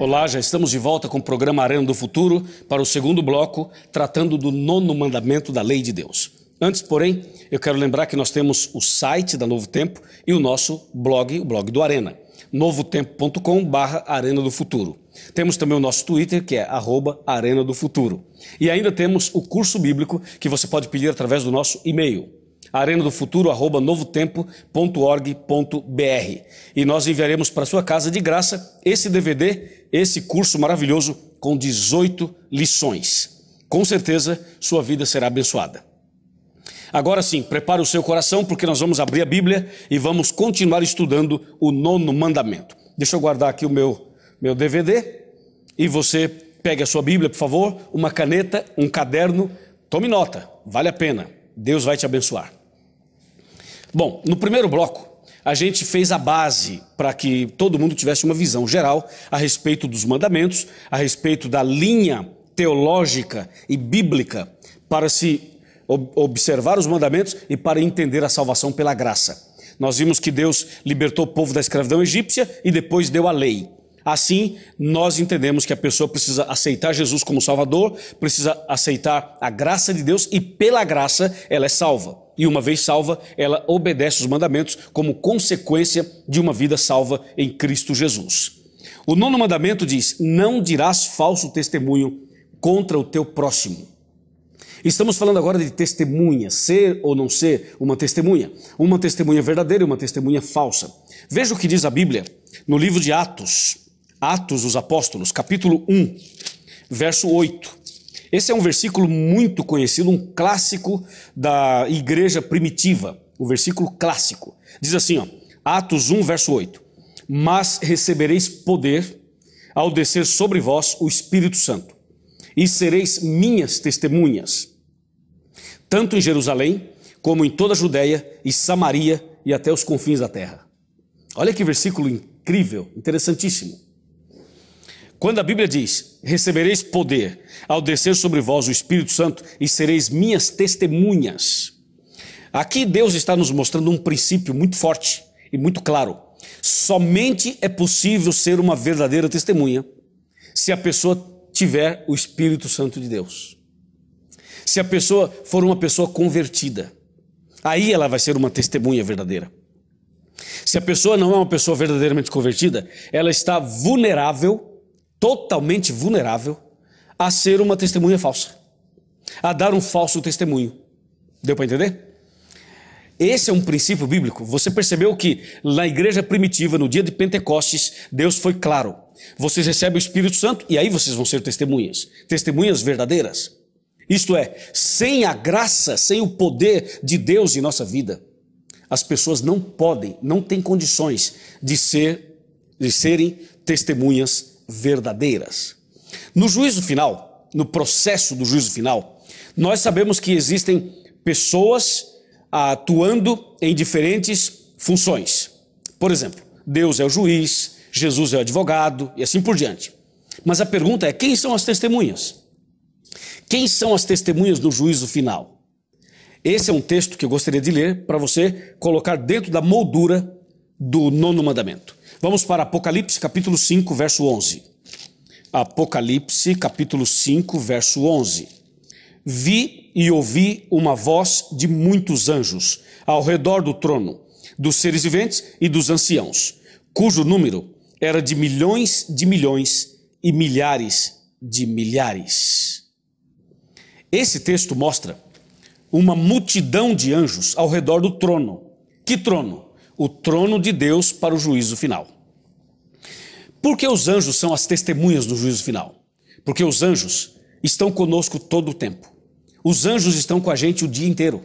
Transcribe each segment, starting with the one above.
Olá, já estamos de volta com o programa Arena do Futuro para o segundo bloco, tratando do nono mandamento da lei de Deus. Antes, porém, eu quero lembrar que nós temos o site da Novo Tempo e o nosso blog, o blog do Arena, novotempocom Arena do Futuro. Temos também o nosso Twitter, que é arroba Arena do Futuro. E ainda temos o curso bíblico que você pode pedir através do nosso e-mail, arenadofuturo.novotempo.org.br. E nós enviaremos para sua casa de graça esse DVD esse curso maravilhoso com 18 lições. Com certeza, sua vida será abençoada. Agora sim, prepare o seu coração, porque nós vamos abrir a Bíblia e vamos continuar estudando o nono mandamento. Deixa eu guardar aqui o meu, meu DVD e você pegue a sua Bíblia, por favor, uma caneta, um caderno, tome nota, vale a pena, Deus vai te abençoar. Bom, no primeiro bloco, a gente fez a base para que todo mundo tivesse uma visão geral a respeito dos mandamentos, a respeito da linha teológica e bíblica para se observar os mandamentos e para entender a salvação pela graça. Nós vimos que Deus libertou o povo da escravidão egípcia e depois deu a lei. Assim, nós entendemos que a pessoa precisa aceitar Jesus como Salvador, precisa aceitar a graça de Deus e, pela graça, ela é salva e uma vez salva, ela obedece os mandamentos como consequência de uma vida salva em Cristo Jesus. O nono mandamento diz: Não dirás falso testemunho contra o teu próximo. Estamos falando agora de testemunha, ser ou não ser uma testemunha, uma testemunha verdadeira e uma testemunha falsa. Veja o que diz a Bíblia no livro de Atos, Atos dos Apóstolos, capítulo 1, verso 8. Esse é um versículo muito conhecido, um clássico da igreja primitiva, um versículo clássico. Diz assim, ó, Atos 1, verso 8: Mas recebereis poder ao descer sobre vós o Espírito Santo, e sereis minhas testemunhas, tanto em Jerusalém, como em toda a Judéia e Samaria e até os confins da terra. Olha que versículo incrível, interessantíssimo. Quando a Bíblia diz: recebereis poder ao descer sobre vós o Espírito Santo e sereis minhas testemunhas. Aqui Deus está nos mostrando um princípio muito forte e muito claro. Somente é possível ser uma verdadeira testemunha se a pessoa tiver o Espírito Santo de Deus. Se a pessoa for uma pessoa convertida, aí ela vai ser uma testemunha verdadeira. Se a pessoa não é uma pessoa verdadeiramente convertida, ela está vulnerável totalmente vulnerável a ser uma testemunha falsa, a dar um falso testemunho. Deu para entender? Esse é um princípio bíblico. Você percebeu que na igreja primitiva, no dia de Pentecostes, Deus foi claro. Vocês recebem o Espírito Santo e aí vocês vão ser testemunhas, testemunhas verdadeiras. Isto é, sem a graça, sem o poder de Deus em nossa vida, as pessoas não podem, não têm condições de ser de serem testemunhas verdadeiras. No juízo final, no processo do juízo final, nós sabemos que existem pessoas ah, atuando em diferentes funções. Por exemplo, Deus é o juiz, Jesus é o advogado e assim por diante. Mas a pergunta é: quem são as testemunhas? Quem são as testemunhas no juízo final? Esse é um texto que eu gostaria de ler para você colocar dentro da moldura do nono mandamento. Vamos para Apocalipse capítulo 5, verso 11. Apocalipse capítulo 5, verso 11. Vi e ouvi uma voz de muitos anjos ao redor do trono, dos seres viventes e dos anciãos, cujo número era de milhões de milhões e milhares de milhares. Esse texto mostra uma multidão de anjos ao redor do trono. Que trono? o trono de Deus para o juízo final. Por que os anjos são as testemunhas do juízo final? Porque os anjos estão conosco todo o tempo. Os anjos estão com a gente o dia inteiro.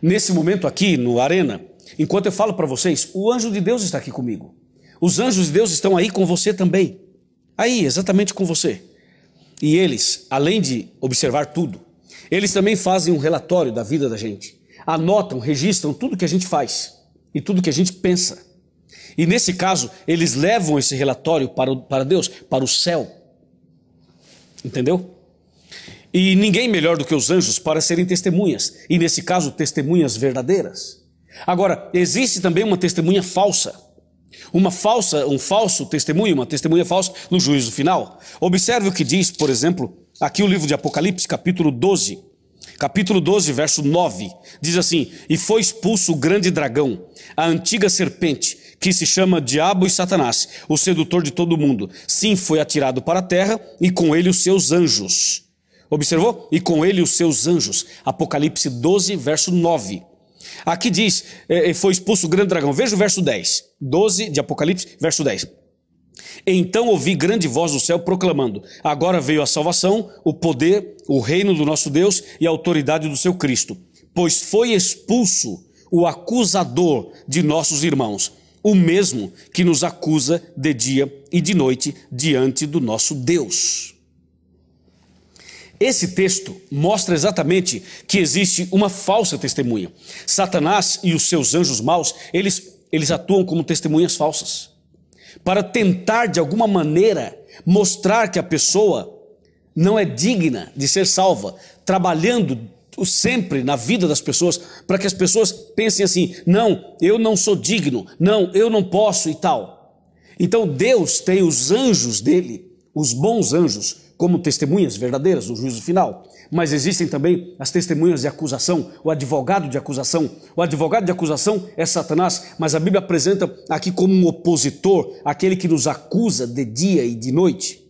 Nesse momento aqui no Arena, enquanto eu falo para vocês, o anjo de Deus está aqui comigo. Os anjos de Deus estão aí com você também. Aí, exatamente com você. E eles, além de observar tudo, eles também fazem um relatório da vida da gente. Anotam, registram tudo que a gente faz e tudo que a gente pensa. E nesse caso, eles levam esse relatório para, o, para Deus, para o céu. Entendeu? E ninguém melhor do que os anjos para serem testemunhas, e nesse caso, testemunhas verdadeiras. Agora, existe também uma testemunha falsa. Uma falsa, um falso testemunho, uma testemunha falsa no juízo final. Observe o que diz, por exemplo, aqui o livro de Apocalipse, capítulo 12, capítulo 12, verso 9, diz assim: E foi expulso o grande dragão, a antiga serpente, que se chama Diabo e Satanás, o sedutor de todo mundo. Sim, foi atirado para a terra, e com ele os seus anjos. Observou? E com ele os seus anjos. Apocalipse 12, verso 9. Aqui diz: E Foi expulso o grande dragão. Veja o verso 10. 12 de Apocalipse, verso 10. Então ouvi grande voz do céu proclamando: Agora veio a salvação, o poder, o reino do nosso Deus e a autoridade do seu Cristo, pois foi expulso o acusador de nossos irmãos, o mesmo que nos acusa de dia e de noite diante do nosso Deus. Esse texto mostra exatamente que existe uma falsa testemunha. Satanás e os seus anjos maus, eles, eles atuam como testemunhas falsas para tentar de alguma maneira mostrar que a pessoa não é digna de ser salva, trabalhando sempre na vida das pessoas para que as pessoas pensem assim: não, eu não sou digno, não, eu não posso e tal. Então Deus tem os anjos dele, os bons anjos, como testemunhas verdadeiras no juízo final. Mas existem também as testemunhas de acusação, o advogado de acusação. O advogado de acusação é Satanás, mas a Bíblia apresenta aqui como um opositor, aquele que nos acusa de dia e de noite.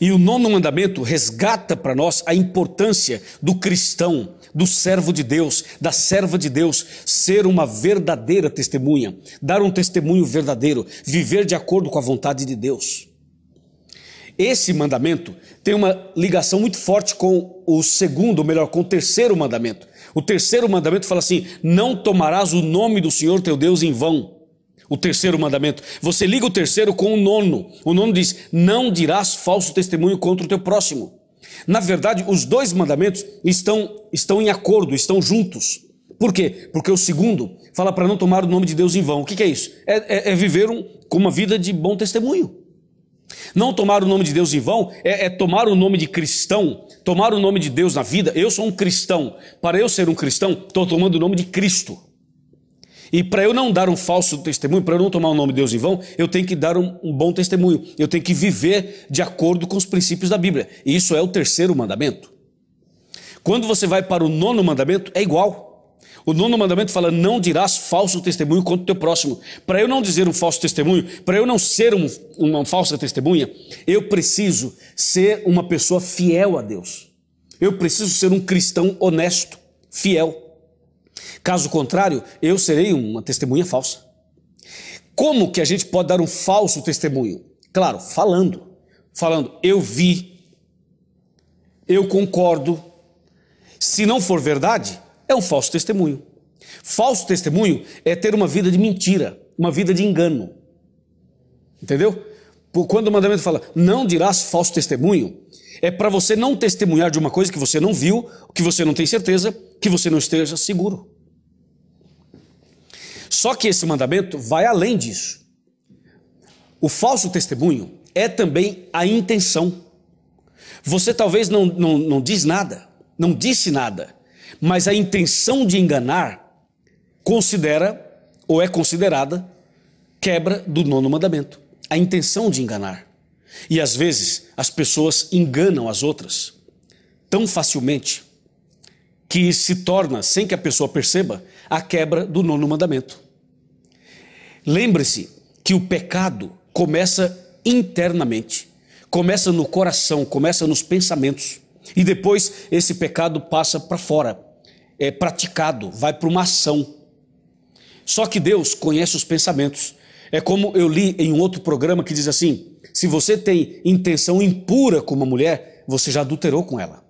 E o nono mandamento resgata para nós a importância do cristão, do servo de Deus, da serva de Deus, ser uma verdadeira testemunha, dar um testemunho verdadeiro, viver de acordo com a vontade de Deus. Esse mandamento tem uma ligação muito forte com o segundo, ou melhor, com o terceiro mandamento. O terceiro mandamento fala assim: não tomarás o nome do Senhor teu Deus em vão. O terceiro mandamento. Você liga o terceiro com o nono. O nono diz: não dirás falso testemunho contra o teu próximo. Na verdade, os dois mandamentos estão, estão em acordo, estão juntos. Por quê? Porque o segundo fala para não tomar o nome de Deus em vão. O que, que é isso? É, é, é viver um, com uma vida de bom testemunho. Não tomar o nome de Deus em vão é, é, tomar o nome de cristão, tomar o nome de Deus na vida. Eu sou um cristão. Para eu ser um cristão, estou tomando o nome de Cristo. E para eu não dar um falso testemunho, para eu não tomar o nome de Deus em vão, eu tenho que dar um, um bom testemunho. Eu tenho que viver de acordo com os princípios da Bíblia. E isso é o terceiro mandamento. Quando você vai para o nono mandamento, é igual. O nono mandamento fala: não dirás falso testemunho contra o teu próximo. Para eu não dizer um falso testemunho, para eu não ser um, uma falsa testemunha, eu preciso ser uma pessoa fiel a Deus. Eu preciso ser um cristão honesto, fiel. Caso contrário, eu serei uma testemunha falsa. Como que a gente pode dar um falso testemunho? Claro, falando. Falando, eu vi, eu concordo. Se não for verdade, é um falso testemunho. Falso testemunho é ter uma vida de mentira, uma vida de engano. Entendeu? Por quando o mandamento fala, não dirás falso testemunho, é para você não testemunhar de uma coisa que você não viu, que você não tem certeza, que você não esteja seguro. Só que esse mandamento vai além disso. O falso testemunho é também a intenção. Você talvez não, não, não diz nada, não disse nada, mas a intenção de enganar considera ou é considerada quebra do nono mandamento. A intenção de enganar. E às vezes as pessoas enganam as outras tão facilmente que se torna, sem que a pessoa perceba, a quebra do nono mandamento. Lembre-se que o pecado começa internamente, começa no coração, começa nos pensamentos. E depois esse pecado passa para fora, é praticado, vai para uma ação. Só que Deus conhece os pensamentos. É como eu li em um outro programa que diz assim: se você tem intenção impura com uma mulher, você já adulterou com ela.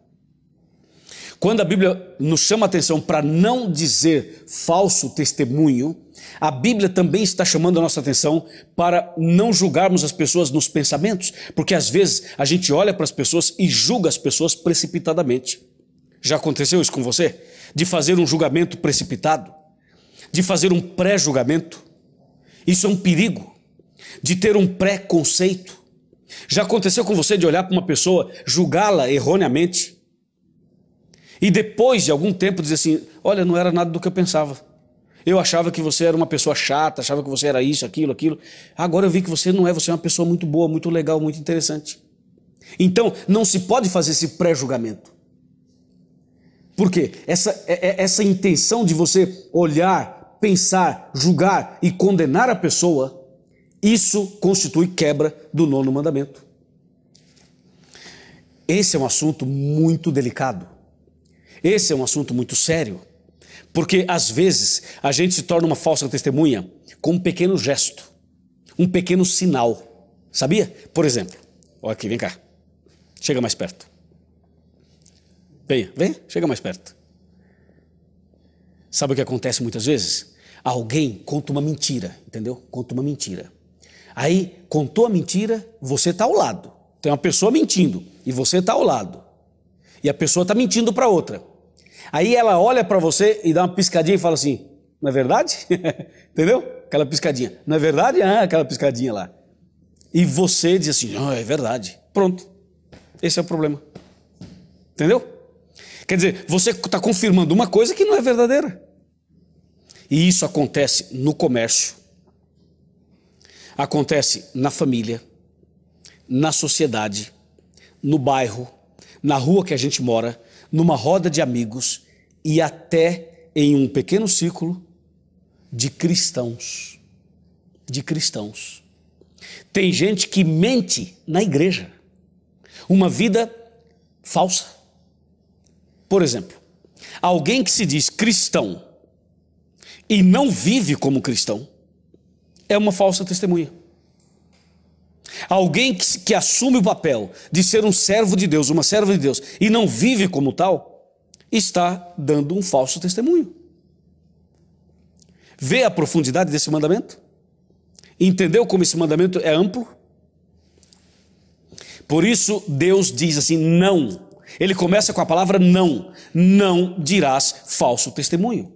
Quando a Bíblia nos chama atenção para não dizer falso testemunho, a Bíblia também está chamando a nossa atenção para não julgarmos as pessoas nos pensamentos, porque às vezes a gente olha para as pessoas e julga as pessoas precipitadamente. Já aconteceu isso com você? De fazer um julgamento precipitado? De fazer um pré-julgamento? Isso é um perigo. De ter um pré-conceito? Já aconteceu com você de olhar para uma pessoa, julgá-la erroneamente? E depois de algum tempo dizer assim: olha, não era nada do que eu pensava. Eu achava que você era uma pessoa chata, achava que você era isso, aquilo, aquilo. Agora eu vi que você não é, você é uma pessoa muito boa, muito legal, muito interessante. Então, não se pode fazer esse pré-julgamento. Por quê? Essa, é, é, essa intenção de você olhar, pensar, julgar e condenar a pessoa, isso constitui quebra do nono mandamento. Esse é um assunto muito delicado. Esse é um assunto muito sério. Porque às vezes a gente se torna uma falsa testemunha com um pequeno gesto, um pequeno sinal. Sabia? Por exemplo, olha aqui, vem cá. Chega mais perto. Venha, vem, chega mais perto. Sabe o que acontece muitas vezes? Alguém conta uma mentira, entendeu? Conta uma mentira. Aí, contou a mentira, você está ao lado. Tem uma pessoa mentindo e você está ao lado. E a pessoa está mentindo para outra. Aí ela olha para você e dá uma piscadinha e fala assim: não é verdade? Entendeu? Aquela piscadinha. Não é verdade? Ah, aquela piscadinha lá. E você diz assim: não, é verdade. Pronto. Esse é o problema. Entendeu? Quer dizer, você está confirmando uma coisa que não é verdadeira. E isso acontece no comércio, acontece na família, na sociedade, no bairro, na rua que a gente mora, numa roda de amigos e até em um pequeno círculo de cristãos. De cristãos. Tem gente que mente na igreja. Uma vida falsa. Por exemplo, alguém que se diz cristão e não vive como cristão é uma falsa testemunha. Alguém que, que assume o papel de ser um servo de Deus, uma serva de Deus, e não vive como tal, está dando um falso testemunho. Vê a profundidade desse mandamento? Entendeu como esse mandamento é amplo? Por isso, Deus diz assim: não. Ele começa com a palavra não. Não dirás falso testemunho.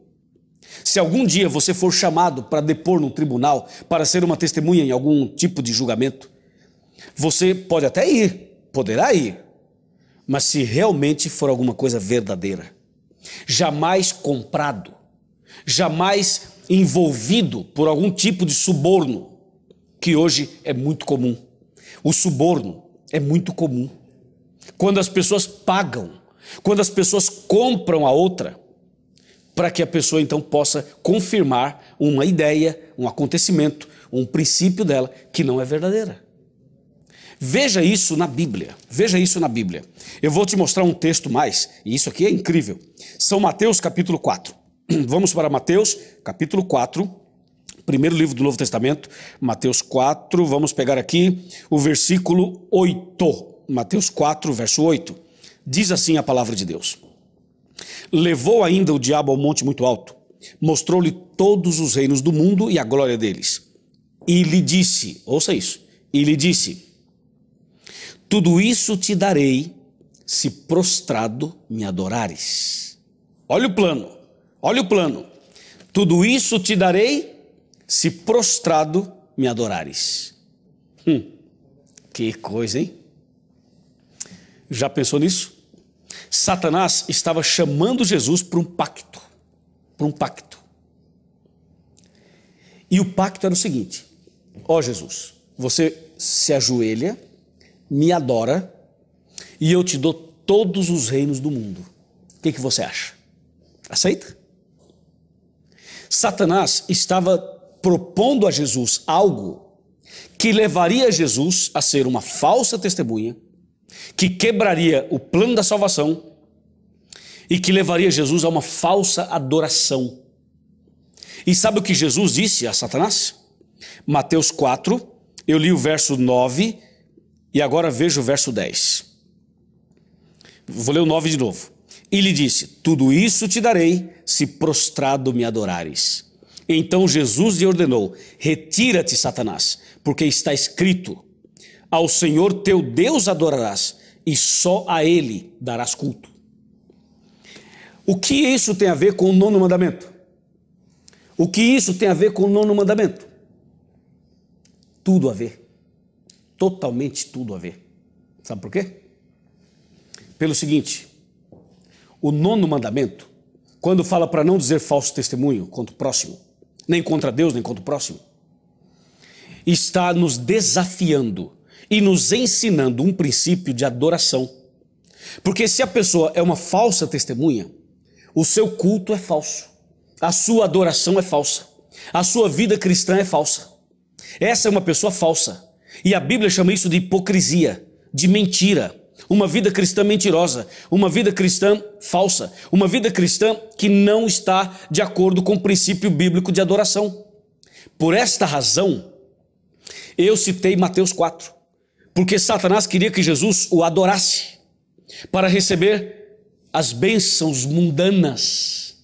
Se algum dia você for chamado para depor num tribunal, para ser uma testemunha em algum tipo de julgamento, você pode até ir, poderá ir, mas se realmente for alguma coisa verdadeira, jamais comprado, jamais envolvido por algum tipo de suborno, que hoje é muito comum. O suborno é muito comum. Quando as pessoas pagam, quando as pessoas compram a outra, para que a pessoa então possa confirmar uma ideia, um acontecimento, um princípio dela que não é verdadeira. Veja isso na Bíblia. Veja isso na Bíblia. Eu vou te mostrar um texto mais, e isso aqui é incrível. São Mateus capítulo 4. Vamos para Mateus capítulo 4, primeiro livro do Novo Testamento, Mateus 4, vamos pegar aqui o versículo 8. Mateus 4, verso 8. Diz assim a palavra de Deus: Levou ainda o diabo ao monte muito alto, mostrou-lhe todos os reinos do mundo e a glória deles. E lhe disse: ouça isso, e lhe disse: tudo isso te darei se prostrado me adorares. Olha o plano, olha o plano. Tudo isso te darei se prostrado me adorares. Hum, que coisa, hein? Já pensou nisso? Satanás estava chamando Jesus para um pacto, para um pacto. E o pacto era o seguinte: ó oh Jesus, você se ajoelha me adora e eu te dou todos os reinos do mundo. O que, que você acha? Aceita? Satanás estava propondo a Jesus algo que levaria Jesus a ser uma falsa testemunha, que quebraria o plano da salvação e que levaria Jesus a uma falsa adoração. E sabe o que Jesus disse a Satanás? Mateus 4, eu li o verso 9 e agora veja o verso 10. Vou ler o 9 de novo. E lhe disse: Tudo isso te darei se prostrado me adorares. Então Jesus lhe ordenou: Retira-te, Satanás, porque está escrito: Ao Senhor teu Deus adorarás, e só a ele darás culto. O que isso tem a ver com o nono mandamento? O que isso tem a ver com o nono mandamento? Tudo a ver totalmente tudo a ver. Sabe por quê? Pelo seguinte, o nono mandamento, quando fala para não dizer falso testemunho contra o próximo, nem contra Deus, nem contra o próximo, está nos desafiando e nos ensinando um princípio de adoração. Porque se a pessoa é uma falsa testemunha, o seu culto é falso, a sua adoração é falsa, a sua vida cristã é falsa. Essa é uma pessoa falsa. E a Bíblia chama isso de hipocrisia, de mentira. Uma vida cristã mentirosa, uma vida cristã falsa, uma vida cristã que não está de acordo com o princípio bíblico de adoração. Por esta razão, eu citei Mateus 4, porque Satanás queria que Jesus o adorasse para receber as bênçãos mundanas.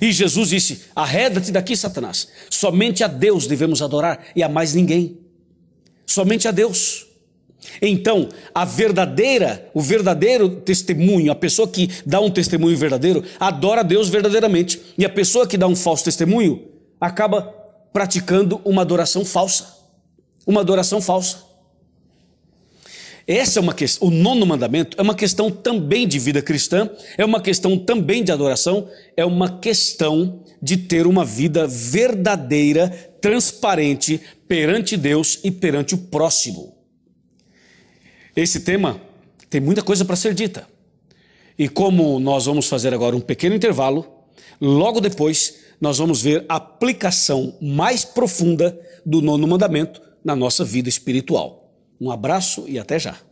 E Jesus disse: Arreda-te daqui, Satanás. Somente a Deus devemos adorar e a mais ninguém somente a Deus. Então, a verdadeira, o verdadeiro testemunho, a pessoa que dá um testemunho verdadeiro, adora a Deus verdadeiramente. E a pessoa que dá um falso testemunho acaba praticando uma adoração falsa. Uma adoração falsa. Essa é uma questão, o nono mandamento é uma questão também de vida cristã, é uma questão também de adoração, é uma questão de ter uma vida verdadeira transparente perante Deus e perante o próximo. Esse tema tem muita coisa para ser dita. E como nós vamos fazer agora um pequeno intervalo, logo depois nós vamos ver a aplicação mais profunda do nono mandamento na nossa vida espiritual. Um abraço e até já.